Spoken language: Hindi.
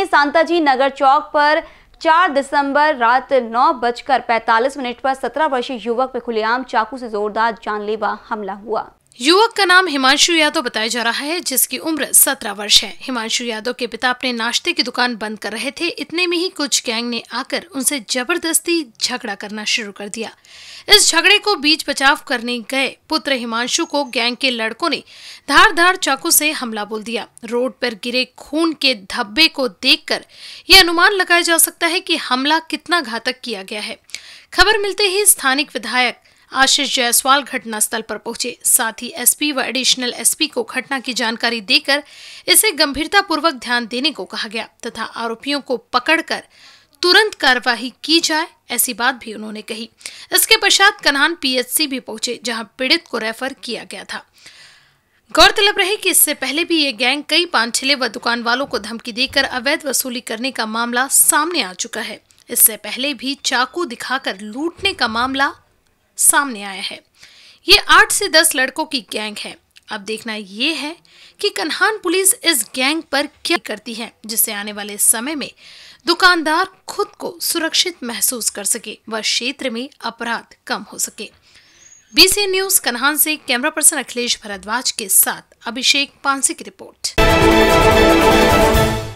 में सांताजी नगर चौक पर 4 दिसंबर रात नौ बजकर पैंतालीस मिनट पर 17 वर्षीय युवक पर खुलेआम चाकू से जोरदार जानलेवा हमला हुआ युवक का नाम हिमांशु यादव बताया जा रहा है जिसकी उम्र सत्रह वर्ष है हिमांशु यादव के पिता अपने नाश्ते की दुकान बंद कर रहे थे इतने में ही कुछ गैंग ने आकर उनसे जबरदस्ती झगड़ा करना शुरू कर दिया इस झगड़े को बीच बचाव करने गए पुत्र हिमांशु को गैंग के लड़कों ने धार धार चाकू से हमला बोल दिया रोड पर गिरे खून के धब्बे को देख यह अनुमान लगाया जा सकता है कि हमला कितना घातक किया गया है खबर मिलते ही स्थानिक विधायक आशीष जायसवाल घटनास्थल पर पहुंचे साथ ही एसपी व एडिशनल एसपी को घटना की जानकारी देकर इसे गंभीरता पूर्वक ध्यान देने को कहा गया तथा आरोपियों को पकड़कर तुरंत कार्यवाही की जाए ऐसी बात भी उन्होंने कही इसके पश्चात कन्हान पीएचसी भी पहुंचे जहां पीड़ित को रेफर किया गया था गौरतलब रहे कि इससे पहले भी ये गैंग कई पान पांछिले व दुकान वालों को धमकी देकर अवैध वसूली करने का मामला सामने आ चुका है इससे पहले भी चाकू दिखाकर लूटने का मामला सामने आया है ये आठ से दस लड़कों की गैंग है अब देखना ये है कि कन्हान पुलिस इस गैंग पर क्या करती है जिससे आने वाले समय में दुकानदार खुद को सुरक्षित महसूस कर सके व क्षेत्र में अपराध कम हो सके बीसी न्यूज कन्हान से कैमरा पर्सन अखिलेश भारद्वाज के साथ अभिषेक पांसी की रिपोर्ट